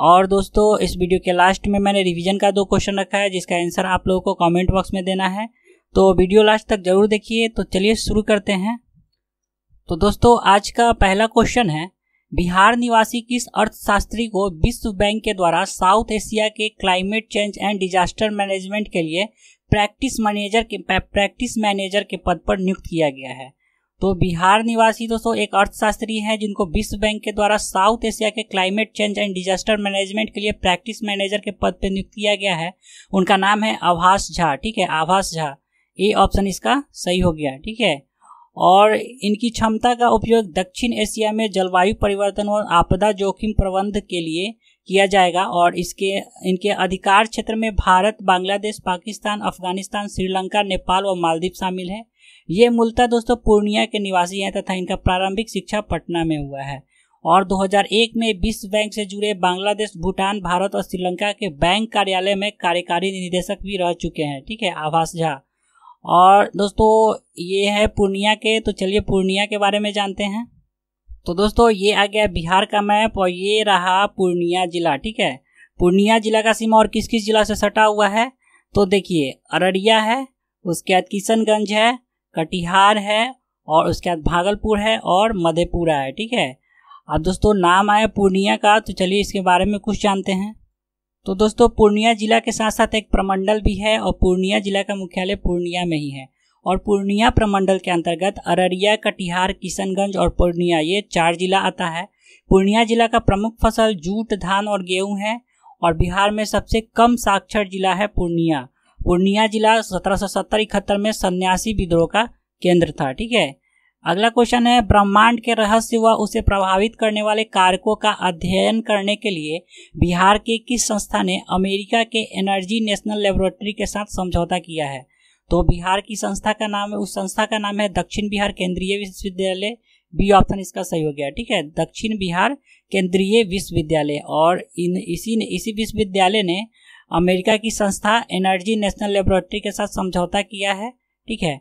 और दोस्तों इस वीडियो के लास्ट में मैंने रिवीजन का दो क्वेश्चन रखा है जिसका आंसर आप लोगों को कमेंट बॉक्स में देना है तो वीडियो लास्ट तक जरूर देखिए तो चलिए शुरू करते हैं तो दोस्तों आज का पहला क्वेश्चन है बिहार निवासी किस अर्थशास्त्री को विश्व बैंक के द्वारा साउथ एशिया के climate change and disaster management के लिए प्रैक्टिस मैनेजर के प्रैक्टिस मैनेजर के पद पर नियुक्त किया गया है तो बिहार निवासी दोस्तों एक अर्थशास्त्री हैं जिनको विश्व बैंक के द्वारा साउथ एशिया के climate change and disaster management के लिए प्रैक्टिस मैनेजर के पद पर नियुक्त किया गया है उनका नाम है आभास झा ठीक है आभास झा ये ऑप्शन इसका सही हो गया ठीक है और इनकी क्षमता का उपयोग दक्षिण एशिया में जलवायु परिवर्तन और आपदा जोखिम प्रबंध के लिए किया जाएगा और इसके इनके अधिकार क्षेत्र में भारत बांग्लादेश पाकिस्तान अफगानिस्तान श्रीलंका नेपाल और मालदीव शामिल है ये मूलतः दोस्तों पूर्णिया के निवासी हैं तथा इनका प्रारंभिक शिक्षा पटना में हुआ है और 2001 में विश्व बैंक से जुड़े बांग्लादेश भूटान भारत और श्रीलंका के बैंक कार्यालय में कार्यकारी निदेशक भी रह चुके हैं ठीक है आभास झा और दोस्तों ये है पूर्णिया के तो चलिए पूर्णिया के बारे में जानते हैं तो दोस्तों ये आ गया बिहार का मैप और ये रहा पूर्णिया जिला ठीक है पूर्णिया जिला का सीमा और किस किस जिला से सटा हुआ है तो देखिए अररिया है उसके बाद किशनगंज है कटिहार है और उसके बाद भागलपुर है और मधेपुरा है ठीक है अब दोस्तों नाम आया पूर्णिया का तो चलिए इसके बारे में कुछ जानते हैं तो दोस्तों पूर्णिया जिला के साथ साथ एक प्रमंडल भी है और पूर्णिया जिला का मुख्यालय पूर्णिया में ही है और पूर्णिया प्रमंडल के अंतर्गत अररिया कटिहार किशनगंज और पूर्णिया ये चार जिला आता है पूर्णिया जिला का प्रमुख फसल जूट धान और गेहूं है और बिहार में सबसे कम साक्षर जिला है पूर्णिया पूर्णिया जिला सत्रह सौ सत्तर इकहत्तर में सन्यासी विद्रोह का केंद्र था ठीक है अगला क्वेश्चन है ब्रह्मांड के रहस्य व उसे प्रभावित करने वाले कारकों का अध्ययन करने के लिए बिहार के किस संस्था ने अमेरिका के एनर्जी नेशनल लेबोरेटरी के साथ समझौता किया है तो बिहार की संस्था का नाम है उस संस्था का नाम है दक्षिण बिहार केंद्रीय विश्वविद्यालय बी ऑप्शन इसका सही हो गया ठीक है दक्षिण बिहार केंद्रीय विश्वविद्यालय और इन इसी ने इसी विश्वविद्यालय ने अमेरिका की संस्था एनर्जी नेशनल लेबोरेटरी के साथ समझौता किया है ठीक है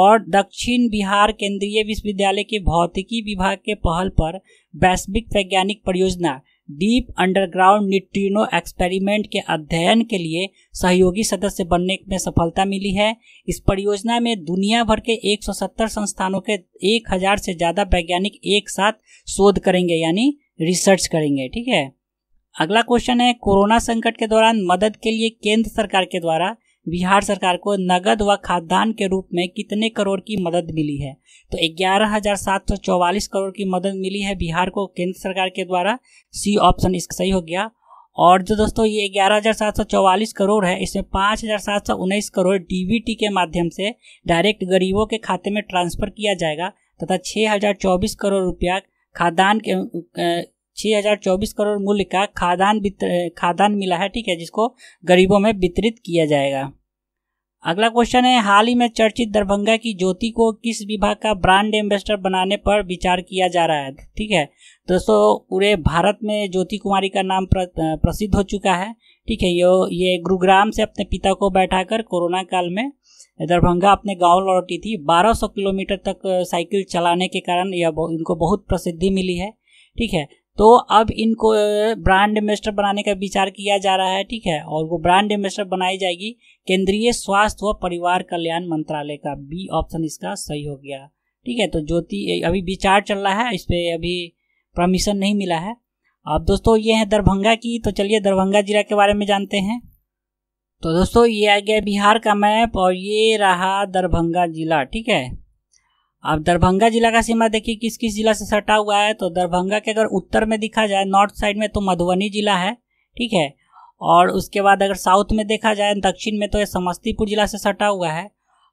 और दक्षिण बिहार केंद्रीय विश्वविद्यालय के भौतिकी विभाग के पहल पर वैश्विक वैज्ञानिक परियोजना डीप अंडरग्राउंड न्यूट्रिनो एक्सपेरिमेंट के अध्ययन के लिए सहयोगी सदस्य बनने में सफलता मिली है इस परियोजना में दुनिया भर के 170 संस्थानों के 1000 से ज़्यादा वैज्ञानिक एक साथ शोध करेंगे यानी रिसर्च करेंगे ठीक है अगला क्वेश्चन है कोरोना संकट के दौरान मदद के लिए केंद्र सरकार के द्वारा बिहार सरकार को नगद व खाद्यान्न के रूप में कितने करोड़ की मदद मिली है तो ग्यारह हजार सात सौ चौवालीस करोड़ की मदद मिली है बिहार को केंद्र सरकार के द्वारा सी ऑप्शन इसका सही हो गया और जो दोस्तों ये ग्यारह हजार सात सौ चौवालीस करोड़ है इसमें पाँच हजार सात सौ उन्नीस करोड़ डीबीटी के माध्यम से डायरेक्ट गरीबों के खाते में ट्रांसफर किया जाएगा तथा छः हजार चौबीस करोड़ रुपया खाद्यान्न के 6,024 करोड़ मूल्य का खादान खादान मिला है ठीक है जिसको गरीबों में वितरित किया जाएगा अगला क्वेश्चन है हाल ही में चर्चित दरभंगा की ज्योति को किस विभाग का ब्रांड एम्बेसडर बनाने पर विचार किया जा रहा है ठीक है दोस्तों पूरे भारत में ज्योति कुमारी का नाम प्रसिद्ध हो चुका है ठीक है यो ये गुरुग्राम से अपने पिता को बैठाकर कोरोना काल में दरभंगा अपने गांव लौटी थी 1200 किलोमीटर तक साइकिल चलाने के कारण यह इनको बहुत प्रसिद्धि मिली है ठीक है तो अब इनको ब्रांड एम्बेस्टर बनाने का विचार किया जा रहा है ठीक है और वो ब्रांड एम्बेस्टर बनाई जाएगी केंद्रीय स्वास्थ्य व परिवार कल्याण मंत्रालय का बी ऑप्शन इसका सही हो गया ठीक है तो ज्योति अभी विचार चल रहा है इस पर अभी परमिशन नहीं मिला है अब दोस्तों ये है दरभंगा की तो चलिए दरभंगा जिला के बारे में जानते हैं तो दोस्तों ये आ गया बिहार का मैप और ये रहा दरभंगा जिला ठीक है अब दरभंगा जिला का सीमा देखिए किस किस जिला से सटा हुआ है तो दरभंगा के अगर उत्तर में देखा जाए नॉर्थ साइड में तो मधुबनी जिला है ठीक है और उसके बाद अगर साउथ में देखा जाए दक्षिण में तो ये समस्तीपुर जिला से सटा हुआ है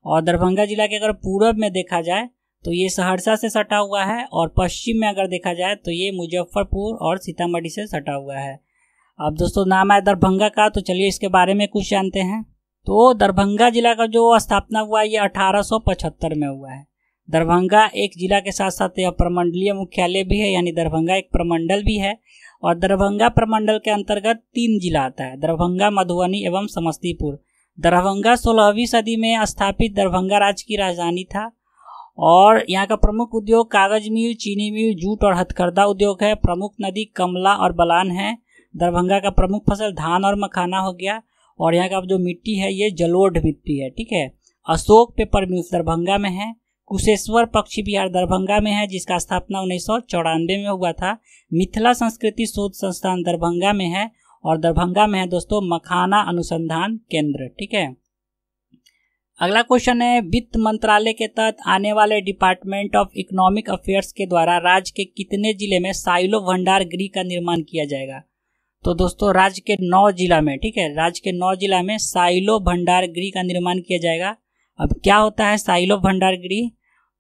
और दरभंगा जिला के अगर पूर्व में देखा जाए तो ये सहरसा से सटा हुआ है और पश्चिम में अगर देखा जाए तो ये मुजफ्फरपुर और सीतामढ़ी से सटा हुआ है अब दोस्तों नाम है दरभंगा का तो चलिए इसके बारे में कुछ जानते हैं तो दरभंगा जिला का जो स्थापना हुआ ये अठारह में हुआ है दरभंगा एक जिला के साथ साथ यह प्रमंडलीय मुख्यालय भी है यानी दरभंगा एक प्रमंडल भी है और दरभंगा प्रमंडल के अंतर्गत तीन जिला आता है दरभंगा मधुबनी एवं समस्तीपुर दरभंगा सोलहवीं सदी में स्थापित दरभंगा राज्य की राजधानी था और यहाँ का प्रमुख उद्योग कागज मिल चीनी मिल जूट और हथकरघा उद्योग है प्रमुख नदी कमला और बलान है दरभंगा का प्रमुख फसल धान और मखाना हो गया और यहाँ का जो मिट्टी है ये जलोढ़ मिट्टी है ठीक है अशोक पेपर मिल्स दरभंगा में है कुशेश्वर पक्षी विहार दरभंगा में है जिसका स्थापना उन्नीस में हुआ था मिथिला संस्कृति शोध संस्थान दरभंगा में है और दरभंगा में है दोस्तों मखाना अनुसंधान केंद्र ठीक है अगला क्वेश्चन है वित्त मंत्रालय के तहत आने वाले डिपार्टमेंट ऑफ इकोनॉमिक अफेयर्स के द्वारा राज्य के कितने जिले में साइलो भंडार गृह का निर्माण किया जाएगा तो दोस्तों राज्य के नौ जिला में ठीक है राज्य के नौ जिला में साइलो भंडार गृह का निर्माण किया जाएगा अब क्या होता है साइलो भंडारगिरी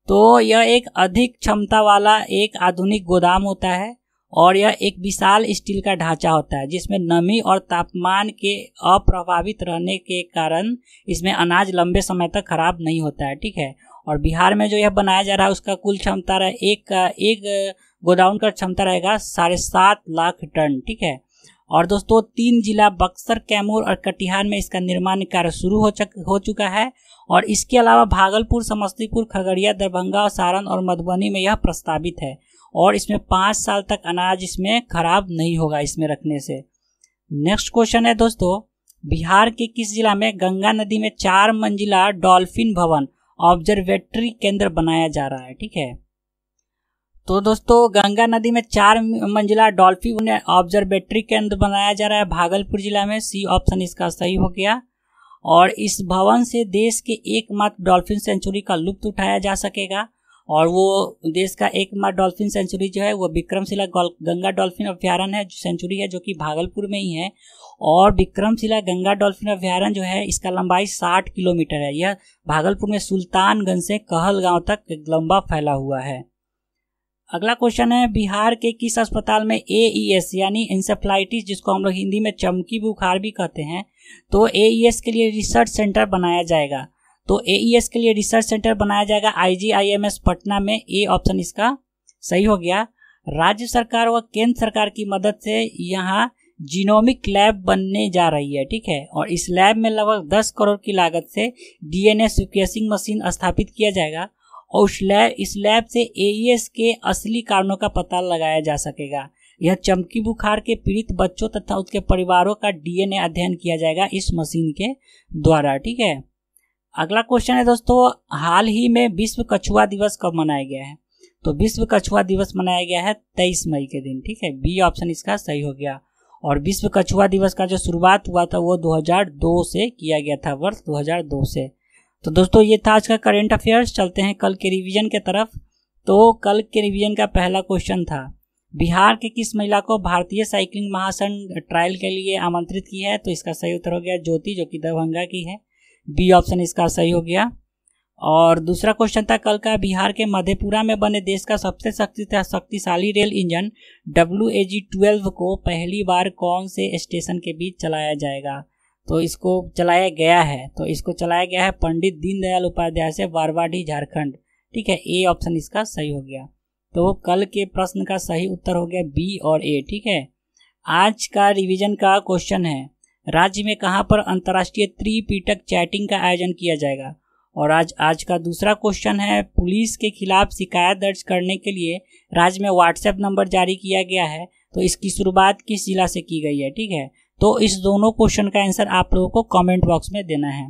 तो यह एक अधिक क्षमता वाला एक आधुनिक गोदाम होता है और यह एक विशाल स्टील का ढांचा होता है जिसमें नमी और तापमान के अप्रभावित रहने के कारण इसमें अनाज लंबे समय तक खराब नहीं होता है ठीक है और बिहार में जो यह बनाया जा रहा है उसका कुल क्षमता रहे एक का एक गोदाम का क्षमता रहेगा साढ़े सात लाख टन ठीक है और दोस्तों तीन जिला बक्सर कैमूर और कटिहार में इसका निर्माण कार्य शुरू हो, चक, हो चुका है और इसके अलावा भागलपुर समस्तीपुर खगड़िया दरभंगा और सारण और मधुबनी में यह प्रस्तावित है और इसमें पाँच साल तक अनाज इसमें खराब नहीं होगा इसमें रखने से नेक्स्ट क्वेश्चन है दोस्तों बिहार के किस जिला में गंगा नदी में चार मंजिला डॉल्फिन भवन ऑब्जर्वेटरी केंद्र बनाया जा रहा है ठीक है तो दोस्तों गंगा नदी में चार मंजिला डॉल्फिन ऑब्जर्वेटरी केंद्र बनाया जा रहा है भागलपुर जिला में सी ऑप्शन इसका सही हो गया और इस भवन से देश के एकमात्र डॉल्फिन सेंचुरी का लुप्त उठाया जा सकेगा और वो देश का एकमात्र डॉल्फिन सेंचुरी जो है वो विक्रमशिला गंगा डॉल्फिन अभ्यारण है सेंचुरी है जो कि भागलपुर में ही है और विक्रमशिला गंगा डॉल्फिन अभ्यारण जो है इसका लंबाई 60 किलोमीटर है यह भागलपुर में सुल्तानगंज से कहलगांव तक लंबा फैला हुआ है अगला क्वेश्चन है बिहार के किस अस्पताल में ए ई एस यानी इंसेफ्लाइटिस जिसको हम लोग हिंदी में चमकी बुखार भी कहते हैं तो ए e के लिए रिसर्च सेंटर बनाया जाएगा तो ए e के लिए रिसर्च सेंटर बनाया जाएगा I G I M S Patna में ए ऑप्शन इसका सही हो गया राज्य सरकार व केंद्र सरकार की मदद से यहाँ जीनोमिक लैब बनने जा रही है ठीक है और इस लैब में लगभग 10 करोड़ की लागत से डीएनए सीक्वेंसिंग मशीन स्थापित किया जाएगा और उस लैब इस लैब से एईएस e के असली कारणों का पता लगाया जा सकेगा यह चमकी बुखार के पीड़ित बच्चों तथा उसके परिवारों का डीएनए अध्ययन किया जाएगा इस मशीन के द्वारा ठीक है अगला क्वेश्चन है दोस्तों हाल ही में विश्व कछुआ दिवस कब मनाया गया है तो विश्व कछुआ दिवस मनाया गया है तेईस मई के दिन ठीक है बी ऑप्शन इसका सही हो गया और विश्व कछुआ दिवस का जो शुरुआत हुआ था वो 2002 से किया गया था वर्ष 2002 से तो दोस्तों ये था आज का करेंट अफेयर्स चलते हैं कल के रिवीजन के तरफ तो कल के रिवीजन का पहला क्वेश्चन था बिहार के किस महिला को भारतीय साइकिलिंग महासंघ ट्रायल के लिए आमंत्रित की है तो इसका सही उत्तर हो गया ज्योति जो कि दरभंगा की है बी ऑप्शन इसका सही हो गया और दूसरा क्वेश्चन था कल का बिहार के मधेपुरा में बने देश का सबसे शक्तिशाली rail engine W A G twelve को पहली बार कौन से स्टेशन के बीच चलाया जाएगा तो इसको चलाया गया है तो इसको चलाया गया है पंडित दीनदयाल उपाध्याय से वारवाडी झारखंड ठीक है ए ऑप्शन इसका सही हो गया तो कल के प्रश्न का सही उत्तर हो गया बी और ए ठीक है आज का रिवीजन का क्वेश्चन है राज्य में कहाँ पर अंतर्राष्ट्रीय त्रिपीटक चैटिंग का आयोजन किया जाएगा और आज आज का दूसरा क्वेश्चन है पुलिस के खिलाफ शिकायत दर्ज करने के लिए राज्य में व्हाट्सएप नंबर जारी किया गया है तो इसकी शुरुआत किस जिला से की गई है ठीक है तो इस दोनों क्वेश्चन का आंसर आप लोगों को कमेंट बॉक्स में देना है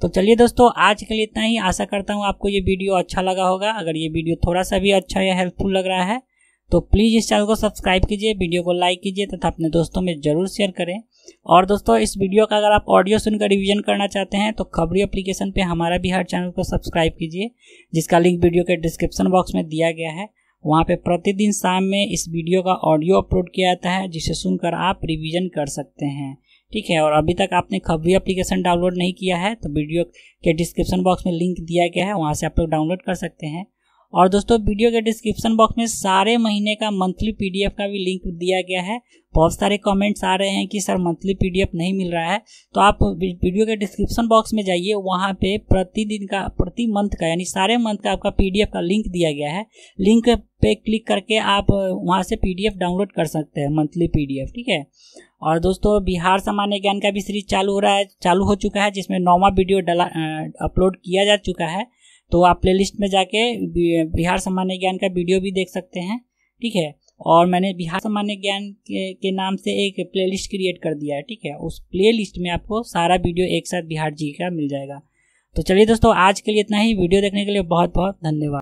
तो चलिए दोस्तों आज के लिए इतना ही आशा करता हूँ आपको ये वीडियो अच्छा लगा होगा अगर ये वीडियो थोड़ा सा भी अच्छा या हेल्पफुल लग रहा है तो प्लीज़ इस चैनल को सब्सक्राइब कीजिए वीडियो को लाइक कीजिए तथा अपने दोस्तों में ज़रूर शेयर करें और दोस्तों इस वीडियो का अगर आप ऑडियो सुनकर रिवीजन करना चाहते हैं तो खबरी एप्लीकेशन पे हमारा भी हर चैनल को सब्सक्राइब कीजिए जिसका लिंक वीडियो के डिस्क्रिप्शन बॉक्स में दिया गया है वहाँ पे प्रतिदिन शाम में इस वीडियो का ऑडियो अपलोड किया जाता है जिसे सुनकर आप रिवीजन कर सकते हैं ठीक है और अभी तक आपने खबरी एप्लीकेशन डाउनलोड नहीं किया है तो वीडियो के डिस्क्रिप्शन बॉक्स में लिंक दिया गया है वहाँ से आप लोग डाउनलोड कर सकते हैं और दोस्तों वीडियो के डिस्क्रिप्शन बॉक्स में सारे महीने का मंथली पीडीएफ का भी लिंक दिया गया है बहुत सारे कमेंट्स आ रहे हैं कि सर मंथली पीडीएफ नहीं मिल रहा है तो आप वीडियो के डिस्क्रिप्शन बॉक्स में जाइए वहाँ पे प्रतिदिन का प्रति मंथ का यानी सारे मंथ का आपका पीडीएफ का लिंक दिया गया है लिंक पे क्लिक करके आप वहाँ से पी डाउनलोड कर सकते हैं मंथली पी ठीक है और दोस्तों बिहार सामान्य ज्ञान का भी सीरीज चालू हो रहा है चालू हो चुका है जिसमें नौवा वीडियो डला अपलोड किया जा चुका है तो आप प्लेलिस्ट में जाके बिहार सामान्य ज्ञान का वीडियो भी देख सकते हैं ठीक है और मैंने बिहार सामान्य ज्ञान के, के नाम से एक प्लेलिस्ट क्रिएट कर दिया है ठीक है उस प्लेलिस्ट में आपको सारा वीडियो एक साथ बिहार जी का मिल जाएगा तो चलिए दोस्तों आज के लिए इतना ही वीडियो देखने के लिए बहुत बहुत धन्यवाद